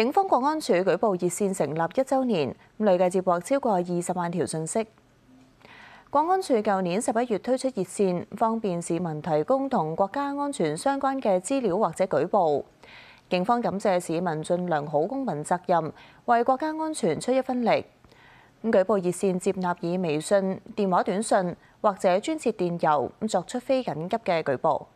警方国安处举报热线成立一周年，累计接获超过二十万条信息。国安处旧年十一月推出热线，方便市民提供同国家安全相关嘅资料或者举报。警方感谢市民尽良好公民责任，为国家安全出一分力。咁举报热线接纳以微信、电话、短信或者专设电邮咁作出非紧急嘅举报。